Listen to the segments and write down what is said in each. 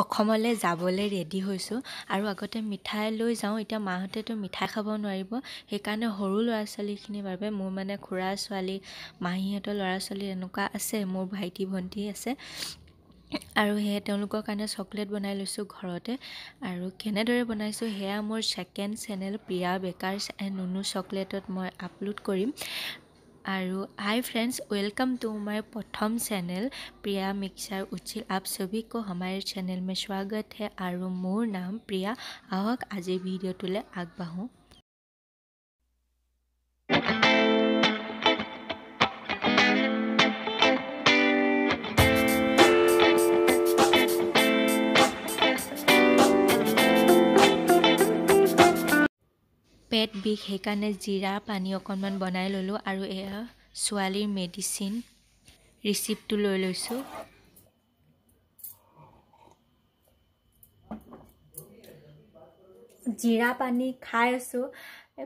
অসমলৈ যাবলৈ ৰেডি হৈছোঁ আৰু আগতে মিঠাই লৈ যাওঁ এতিয়া মাহঁতেতো মিঠাই খাব নোৱাৰিব সেইকাৰণে সৰু ল'ৰা ছোৱালীখিনিৰ বাবে মোৰ মানে খুৰা ছোৱালী মাহীহঁতৰ ল'ৰা ছোৱালী এনেকুৱা আছে মোৰ ভাইটি ভণ্টি আছে আৰু সেয়ে তেওঁলোকৰ কাৰণে চকলেট বনাই লৈছোঁ ঘৰতে আৰু কেনেদৰে বনাইছোঁ সেয়া মোৰ second channel Priya bakers and নুনু চকলেটত মই আপলোড কৰিম আৰু হাই ফ্ৰেণ্ডছ ৱেলকাম টু মাৰ প্ৰথম চেনেল প্ৰিয়া মিক্সাৰ উচিল আপ ছবিকো আমাৰ চেনেল মে স্বাগত হে আৰু মোৰ নাম প্ৰিয়া আহক আজিৰ ভিডিঅ'টোলৈ আগবাঢ়োঁ পেট বিষ সেইকাৰণে জিৰা পানী অকণমান বনাই ল'লোঁ আৰু এয়া ছোৱালীৰ মেডিচিন ৰিচিপ্টটো লৈ লৈছোঁ জিৰা পানী খাই আছোঁ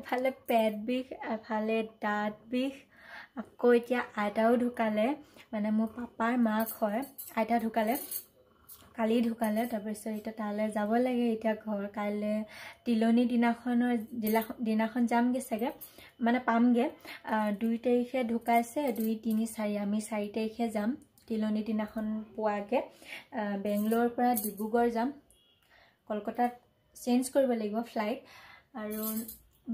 এফালে পেট বিষ এফালে দাঁত বিষ আকৌ এতিয়া আইতাও ঢুকালে মানে মোৰ পাপাৰ মাক হয় আইতা ঢুকালে কালি ঢুকালে তাৰপিছত এতিয়া তালৈ যাব লাগে এতিয়া ঘৰ কাইলৈ তিলনী দিনাখনৰ দিনাখন দিনাখন যামগৈ চাগে মানে পামগৈ দুই তাৰিখে ঢুকাইছে দুই তিনি চাৰি আমি চাৰি তাৰিখে যাম তিলনী দিনাখন পোৱাকৈ বেংগলোৰৰ পৰা ডিব্ৰুগড় যাম কলকাতাত চেঞ্জ কৰিব লাগিব ফ্লাইট আৰু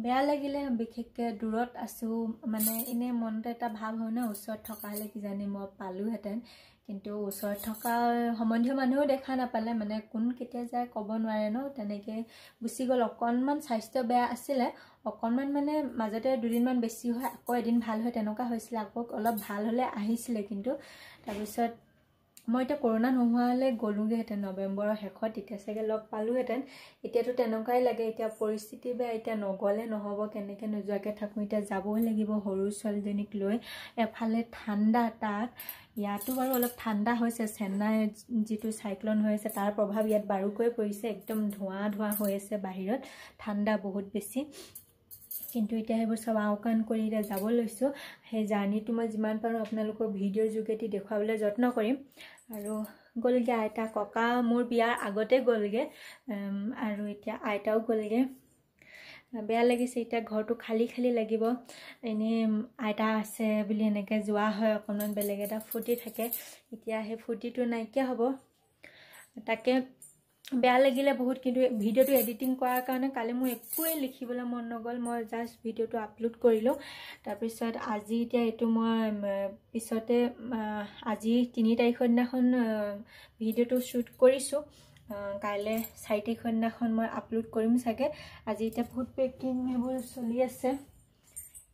বেয়া লাগিলে বিশেষকৈ দূৰত আছোঁ মানে এনেই মনতে এটা ভাৱ হয় ন ওচৰত থকা হ'লে কিজানি মই পালোঁহেঁতেন কিন্তু ওচৰত থকা সম্বন্ধীয় মানুহেও দেখা নাপালে মানে কোন কেতিয়া যায় ক'ব নোৱাৰে ন তেনেকৈ গুচি গ'ল অকণমান স্বাস্থ্য বেয়া আছিলে অকণমান মানে মাজতে দুদিনমান বেছি হয় আকৌ এদিন ভাল হয় তেনেকুৱা হৈছিলে আকৌ অলপ ভাল হ'লে আহিছিলে কিন্তু তাৰপিছত মই এতিয়া কৰোণা নোহোৱালৈ গ'লোগৈহেঁতেন নৱেম্বৰৰ শেষত এতিয়া চাগে লগ পালোঁহেঁতেন এতিয়াতো তেনেকুৱাই লাগে এতিয়া পৰিস্থিতি বেয়া এতিয়া নগ'লে নহ'ব কেনেকৈ নোযোৱাকৈ থাকোঁ এতিয়া যাবই লাগিব সৰু ছোৱালীজনীক লৈ এফালে ঠাণ্ডা তাত ইয়াতো বাৰু অলপ ঠাণ্ডা হৈছে চেন্নাই যিটো চাইক্লন হৈ আছে তাৰ প্ৰভাৱ ইয়াত বাৰুকৈ পৰিছে একদম ধোঁৱা ধোঁৱা হৈ আছে বাহিৰত ঠাণ্ডা বহুত বেছি কিন্তু এতিয়া সেইবোৰ চব আওকাণ কৰি এতিয়া যাব লৈছোঁ সেই জাৰ্ণিটো মই যিমান পাৰোঁ আপোনালোকৰ ভিডিঅ'ৰ যোগেদি দেখুৱাবলৈ যত্ন কৰিম আৰু গ'লগৈ আইতা ককা মোৰ বিয়াৰ আগতে গ'লগৈ আৰু এতিয়া আইতাও গ'লগৈ বেয়া লাগিছে এতিয়া ঘৰটো খালী খালী লাগিব এনেই আইতা আছে বুলি এনেকৈ যোৱা হয় অকণমান বেলেগ এটা ফূৰ্তি থাকে এতিয়া সেই ফূৰ্তিটো নাইকিয়া হ'ব তাকে বেয়া লাগিলে বহুত কিন্তু ভিডিঅ'টো এডিটিং কৰাৰ কাৰণে কালি মোৰ একোৱে লিখিবলৈ মন নগ'ল মই জাষ্ট ভিডিঅ'টো আপলোড কৰিলোঁ তাৰপিছত আজি এতিয়া এইটো মই পিছতে আজি তিনি তাৰিখৰ দিনাখন ভিডিঅ'টো শ্বুট কৰিছোঁ কাইলৈ চাৰি তাৰিখৰ দিনাখন মই আপলোড কৰিম চাগে আজি এতিয়া বহুত পেকিং সেইবোৰ চলি আছে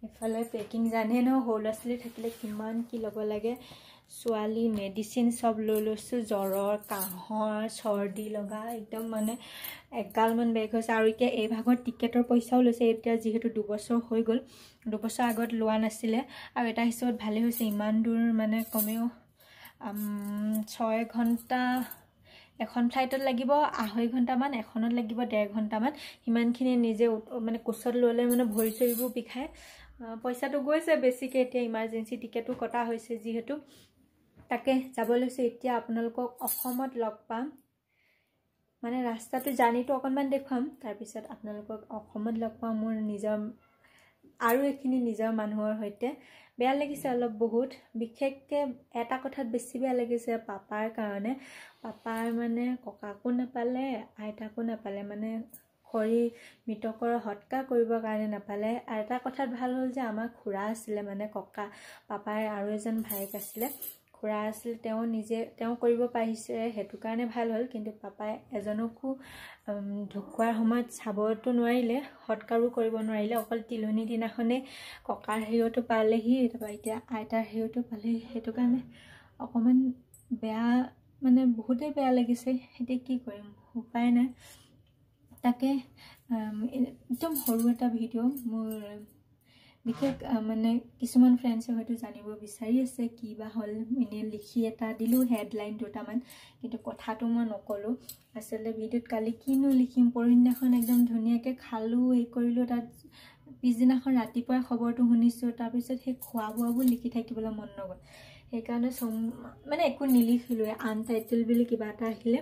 এইফালে পেকিং জানেই নহয় সৰু ল'ৰা ছোৱালী থাকিলে কিমান কি ল'ব লাগে ছোৱালী মেডিচিন চব লৈ লৈছোঁ জ্বৰৰ কাঁহৰ চৰ্দি লগা একদম মানে একগালমান বেগ হৈছে আৰু এতিয়া এইভাগৰ টিকেটৰ পইচাও লৈছে এতিয়া যিহেতু দুবছৰ হৈ গ'ল দুবছৰ আগত লোৱা নাছিলে আৰু এটা হিচাপত ভালেই হৈছে ইমান দূৰ মানে কমেও ছয় ঘণ্টা এখন ফ্লাইটত লাগিব আঢ়ৈ ঘণ্টামান এখনত লাগিব ডেৰ ঘণ্টামান সিমানখিনি নিজে মানে কোচত ল'লে মানে ভৰি চৰিবোৰ বিষায় পইচাটো গৈছে বেছিকৈ এতিয়া ইমাৰ্জেঞ্চি টিকেটো কটা হৈছে যিহেতু তাকে যাব লৈছোঁ এতিয়া আপোনালোকক অসমত লগ পাম মানে ৰাস্তাটো জাৰ্ণিটো অকণমান দেখুৱাম তাৰপিছত আপোনালোকক অসমত লগ পাম মোৰ নিজৰ আৰু এইখিনি নিজৰ মানুহৰ সৈতে বেয়া লাগিছে অলপ বহুত বিশেষকৈ এটা কথাত বেছি বেয়া লাগিছে পাপাৰ কাৰণে পাপাৰ মানে ককাকো নাপালে আইতাকো নাপালে মানে খৰি মৃতকৰ সৎকাৰ কৰিবৰ কাৰণে নাপালে আৰু এটা কথাত ভাল হ'ল যে আমাৰ খুৰা আছিলে মানে ককা পাপাৰ আৰু এজন ভায়েক আছিলে খুৰা আছিল তেওঁ নিজে তেওঁ কৰিব পাৰিছে সেইটো কাৰণে ভাল হ'ল কিন্তু পাপাই এজনকো ঢুকোৱাৰ সময়ত চাবতো নোৱাৰিলে সৎকাৰো কৰিব নোৱাৰিলে অকল তিলনী দিনাখনে ককাৰ হেৰিয়তো পালেহি তাৰপৰা এতিয়া আইতাৰ হেৰিয়তো পালেহি সেইটো কাৰণে অকণমান বেয়া মানে বহুতেই বেয়া লাগিছে এতিয়া কি কৰিম উপায় নাই তাকে একদম সৰু এটা ভিডিঅ' মোৰ বিশেষ মানে কিছুমান ফ্ৰেণ্ডছে হয়তো জানিব বিচাৰি আছে কি বা হ'ল এনেই লিখি এটা দিলোঁ হেডলাইন দুটামান কিন্তু কথাটো মই নকলোঁ আচলতে ভিডিঅ'ত কালি কিনো লিখিম পৰদিনাখন একদম ধুনীয়াকৈ খালোঁ হেৰি কৰিলোঁ তাত পিছদিনাখন ৰাতিপুৱাই খবৰটো শুনিছোঁ তাৰপিছত সেই খোৱা বোৱাবোৰ লিখি থাকিবলৈ মন নগ'ল সেইকাৰণে চম মানে একো নিলিখিলোঁ আন টাইটেল বুলি কিবা এটা আহিলে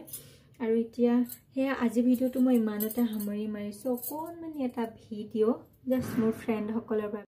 আৰু এতিয়া সেয়া আজি ভিডিঅ'টো মই ইমানতে সামৰি মাৰিছোঁ অকণমান এটা ভিডিঅ' জাষ্ট মোৰ ফ্ৰেণ্ডসকলৰ বাবে